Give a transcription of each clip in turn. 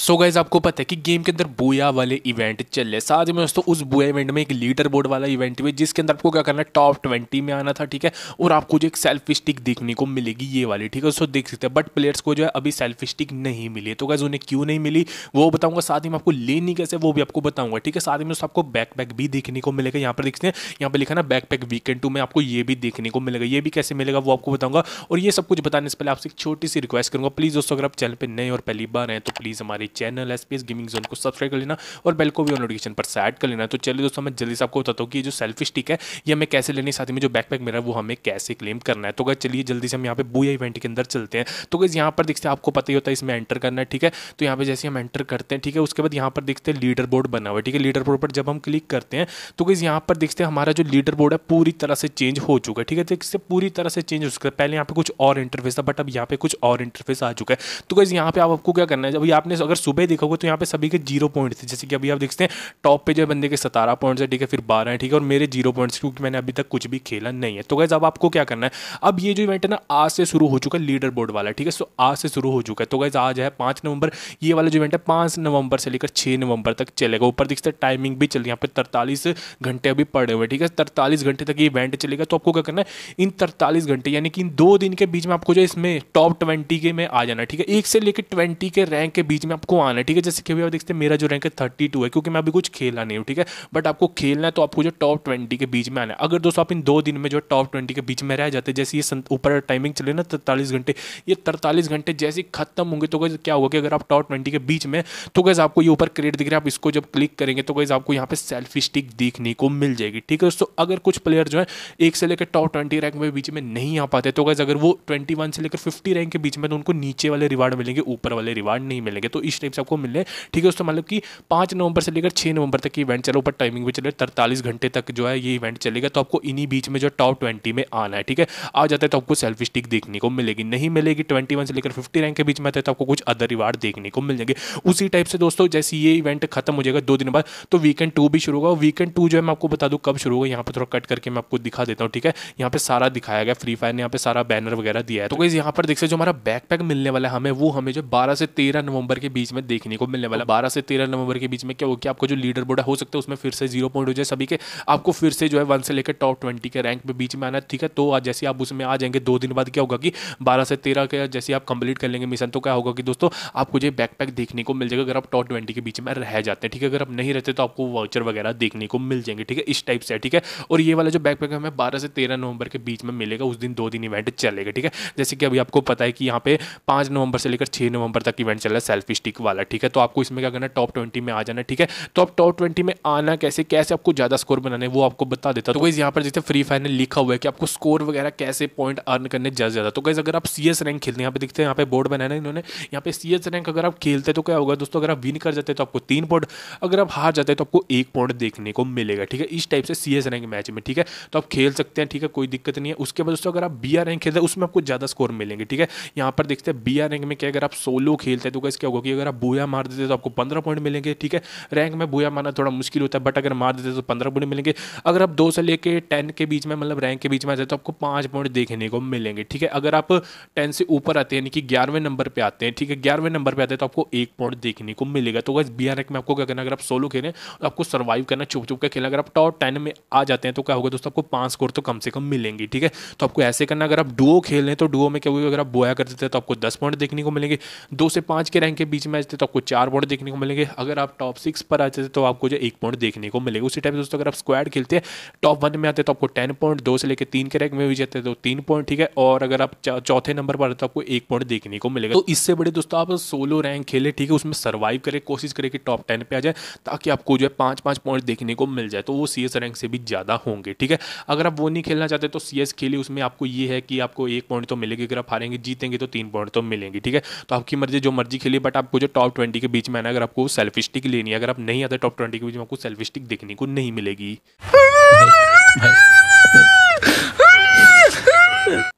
सो so guys आपको पता है कि गेम के अंदर बोया वाले इवेंट चल रहे साथ ही में दोस्तों उस बोया इवेंट में एक लीडर बोर्ड वाला इवेंट भी जिसके अंदर आपको क्या करना है टॉप ट्वेंटी में आना था ठीक है और आपको जो एक सेल्फी स्टिक देखने को मिलेगी ये वाली ठीक है उसको देख सकते हैं बट प्लेयर्स को जो है अभी सेल्फी स्टिक नहीं मिली तो गाइज उन्हें क्यों नहीं मिली वो बताऊंगा साथ ही में आपको लेनी कैसे वो भी आपको बताऊंगा ठीक है साथ ही में आपको आपको बैकपैक भी देखने को मिलेगा यहाँ पर देखते हैं यहाँ पर लिखा ना पैक वीकेंड टू में आपको ये भी देखने को मिलेगा ये भी कैसे मिलेगा वो आपको बताऊंगा और ये सब कुछ बताने से पहले आपसे एक छोटी सी रिक्वेस्ट करूँगा प्लीज़ दोस्तों अगर आप चैनल पर नए और पहली बार हैं तो प्लीज़ हमारे channel S P S gaming zone को सब्सक्राइब कर लेना और बेल को भी नोटिफिकेशन पर सेट कर लेना तो चलिए दोस्तों मैं जल्दी से आपको बताता हूँ कि जो सेल्फी स्टिक है ये हमें कैसे लेनी साथ में जो बैकपैक मेरा वो हमें कैसे क्लेम करना है तो अगर चलिए जल्दी से हम यहाँ पे बुआ इवेंट के अंदर चलते हैं तो गई यहाँ पर देखते हैं आपको पता ही होता है इसमें एंटर करना है ठीक है तो यहाँ पर जैसे हम एंटर करते हैं ठीक है उसके बाद यहाँ पर देखते हैं लीडर बोर्ड बना हुआ है ठीक है लीडर बोर्ड पर जब हम क्लिक करते हैं तो गई यहाँ पर देखते हैं हमारा जो लीडर बोर्ड है पूरी तरह से चेंज हो चुका है ठीक है देखते तो पूरी तरह से चेंज हो चुका है पहले यहाँ पे कुछ और इंटरफेस था बट अब यहाँ पे कुछ और इंटरफेस आ चुका है तो गई यहाँ पे आपको क्या करना है जब आपने अगर सुबह देखोगे तो यहाँ पे सभी के जीरो पॉइंट थे जैसे कि अभी आप देखते हैं टॉप पे जो बंदे के सतारह पॉइंट्स है ठीक है फिर बारह है ठीक है और मेरे जीरो पॉइंट्स क्योंकि मैंने अभी तक कुछ भी खेला नहीं है तो गैस अब आपको क्या करना है अब ये जो इवेंट है ना आज से शुरू हो चुका है लीडर बोर्ड वाला ठीक है सो आज से शुरू हो चुका है तो गैस आज है पाँच नवंबर ये वाला जो इवेंट है पाँच नवंबर से लेकर छः नवंबर तक चलेगा ऊपर दिखते टाइमिंग भी चल रही है यहाँ पर तरतालीस घंटे अभी पड़े हुए ठीक है तरतालीस घंटे तक ये इवेंट चलेगा तो आपको क्या करना है इन तरतालीस घंटे यानी कि इन दो दिन के बीच में आपको जो इसमें टॉप ट्वेंटी के में आ जाना ठीक है एक से लेकर ट्वेंटी के रैंक के बीच में आपको आना है ठीक है जैसे अभी आप देखते हैं मेरा जो रैंक है थर्टी टू है क्योंकि मैं अभी कुछ खेला नहीं हूँ ठीक है बट आपको खेलना है तो आपको जो टॉप ट्वेंटी के बीच में आना है अगर दोस्तों आप इन दो दिन में जो टॉप ट्वेंटी के बीच में रह जाते जैसे ये ऊपर टाइमिंग चले ना तरतालीस घंटे ये तरतालीस घंटे जैसे खत्म होंगे तो गैस क्या होगा कि अगर आप टॉप ट्वेंटी के बीच में तो गैस आपको ये ऊपर क्रिएट दिख रहा है आप इसको जब क्लिक करेंगे तो गैस आपको यहाँ पे सेल्फी स्टिक देखने को मिल जाएगी ठीक है दोस्तों अगर कुछ प्लेयर जो है एक से लेकर टॉप ट्वेंटी रैंक में बीच में नहीं आ पाते तो गैस अगर वो ट्वेंटी से लेकर फिफ्टी रैंक के बीच में तो उनको नीचे वाले रिवार्ड मिलेंगे ऊपर वाले रिवार्ड नहीं मिलेंगे तो इस टाइप से आपको मिलने ठीक है दोस्तों मतलब कि पाँच नवंबर से लेकर छः नवंबर तक इवेंट चलो पर टाइमिंग भी चले तरतालीस घंटे तक जो है ये इवेंट चलेगा तो आपको इन्हीं बीच में जो टॉप ट्वेंटी में आना है ठीक है आ जाता है तो आपको सेल्फी स्टिक देखने को मिलेगी नहीं मिलेगी ट्वेंटी से लेकर फिफ्टी रैंक के बीच में आता है तो आपको कुछ अदर रिवार्ड देखने को मिल जाएंगे उसी टाइप से दोस्तों जैसे ये इवेंट खत्म हो जाएगा दो दिन बाद तो वीकेंड टू भी शुरू होगा वीकेंड टू जो है मैं आपको बता दूँ कब शुरू होगा यहाँ पर थोड़ा कट करके मैं आपको दिखा देता हूँ ठीक है यहाँ पर सारा दिखाया गया फ्री फायर ने यहाँ पर सारा बैनर वगैरह दिया है तो यहाँ पर सकते जो हमारा बैकपैक मिलने वाला है हमें वो हमें जो बारह से तेरह नवंबर के बीच बीच में देखने को मिलने वाला बारह से तेरह नवंबर के बीच में क्या होगा आपको जो लीडर बोर्ड है हो सकता है उसमें फिर से जीरो पॉइंट हो जाए सभी के आपको फिर से जो है वन से लेकर टॉप ट्वेंटी के रैंक में बीच में आना ठीक है तो जैसे आप उसमें आ जाएंगे दो दिन बाद क्या होगा कि बारह से तेरह के जैसे आप कंप्लीट कर लेंगे मिशन तो क्या होगा कि दोस्तों आपको जो बैकपैक देखने को मिल जाएगा अगर आप टॉप ट्वेंटी के बीच में रह जाते हैं ठीक है अगर आप नहीं रहते तो आपको वाउचर वगैरह देखने को मिल जाएंगे ठीक है इस टाइप से ठीक है और ये वाला जो बैकपैक हमें बारह से तेरह नवंबर के बीच में मिलेगा उस दिन दो दिन इवेंट चलेगा ठीक है जैसे कि अभी आपको पता है कि यहाँ पे पांच नवंबर से लेकर छह नवंबर तक इवेंट चल रहा है सेल्फी टिक वाला ठीक है तो आपको इसमें क्या करना टॉप ट्वेंटी में आ जाना ठीक है तो आप टॉप ट्वेंटी में आना कैसे कैसे आपको ज़्यादा स्कोर बनाने वो आपको बता देता तो वैसे यहाँ पर जैसे फ्री फायर ने लिखा हुआ है कि आपको स्कोर वगैरह कैसे पॉइंट अर्न करने ज़्यादा ज़्यादा तो कैसे अगर आप सी रैंक खेलते हैं यहाँ पे दिखते हैं यहाँ पे बोर्ड बनाना इन्होंने यहाँ पे सी रैंक अगर आप खेलते तो क्या होगा दोस्तों अगर आप विन कर जाते तो आपको तीन पॉइंट अगर आप हार जाते तो आपको एक पॉइंट देखने को मिलेगा ठीक है इस टाइप से सी रैंक मैच में ठीक है तो आप खेल सकते हैं ठीक है कोई दिक्कत नहीं है उसके बाद दोस्तों अगर आप बी रैंक खेलते हैं उसमें आपको ज़्यादा स्कोर मिलेंगे ठीक है यहाँ पर देखते हैं बी रैंक में क्या अगर आप सोलो खेलते हैं तो कैसे क्या होगा कि वगैरह बूया मार देते तो आपको पंद्रह पॉइंट मिलेंगे ठीक है रैंक में बूया मारना थोड़ा मुश्किल होता है बट अगर मार देते तो पंद्रह पॉइंट मिलेंगे अगर आप दो से लेकर टेन के बीच में मतलब रैंक के बीच में आते तो आपको पाँच पॉइंट देखने को मिलेंगे ठीक है अगर आप टेन से ऊपर आते हैं यानी कि ग्यारहवें नंबर पर आते हैं ठीक है ग्यारहवें नंबर पर आते हैं तो आपको एक पॉइंट देखने को मिलेगा तो बस बी रैक में आपको क्या करना अगर आप सोलो खेलें तो आपको सर्वाइव करना चुप चुप के खेलना अगर आप टॉप टेन में आ जाते हैं तो क्या होगा दोस्तों आपको पाँच स्कोर तो कम से कम मिलेंगे ठीक है तो आपको ऐसे करना अगर आप डुओ खेल रहे हैं तो डुओ में क्या होगा अगर आप बोया कर देते हैं तो आपको दस पॉइंट देखने को मिलेंगे दो से पाँच के रैंक के बीच मैच थे तो आपको चार पॉइंट देखने को मिलेंगे अगर आप टॉप सिक्स पर आते थे तो आपको जो एक पॉइंट देखने को मिलेगा उसी टाइप दोस्तों अगर आप स्क्वाड खेलते हैं टॉप वन में आते तो आपको टेन पॉइंट दो से लेकर तीन के रैंक में भी जाते तो तीन पॉइंट ठीक है और अगर आप चौथे नंबर पर आते तो आपको एक पॉइंट देखने को मिलेगा तो इससे बड़े दोस्तों आप सोलो रैंक खेले ठीक है उसमें सर्वाइव करें कोशिश करें कि टॉप टेन पर आ जाए ताकि आपको जो है पाँच पाँच पॉइंट देखने को मिल जाए तो वो सी रैंक से भी ज़्यादा होंगे ठीक है अगर आप वो नहीं खेलना चाहते तो सी खेली उसमें आपको ये है कि आपको एक पॉइंट तो मिलेगी अगर आप हारेंगे जीतेंगे तो तीन पॉइंट तो मिलेंगे ठीक है तो आपकी मर्जी जो मर्जी खेलिए बट आपको जो टॉप ट्वेंटी के बीच में ना अगर आपको सेल्फी स्टिक लेनी है अगर आप नहीं आते टॉप ट्वेंटी के बीच में आपको सेल्फी स्टिक देखने को नहीं मिलेगी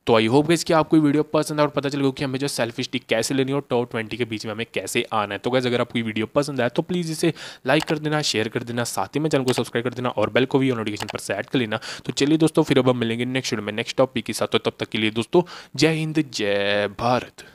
तो आई होप गाइस कि आपको वीडियो पसंद है और पता चल गया कि हमें जो सेल्फी स्टिक कैसे लेनी है और टॉप ट्वेंटी के बीच में हमें कैसे आना है तो गाइस अगर आपको वीडियो पसंद आया तो प्लीज़ इसे लाइक कर देना शेयर कर देना साथ ही में चैनल को सब्सक्राइब कर देना और बेल को भी नोटिफिकेशन पर सेट कर लेना तो चलिए दोस्तों फिर अब हम मिलेंगे नेक्स्ट वीडियो में नेक्स्ट टॉपिक के साथ तो तब तक के लिए दोस्तों जय हिंद जय भारत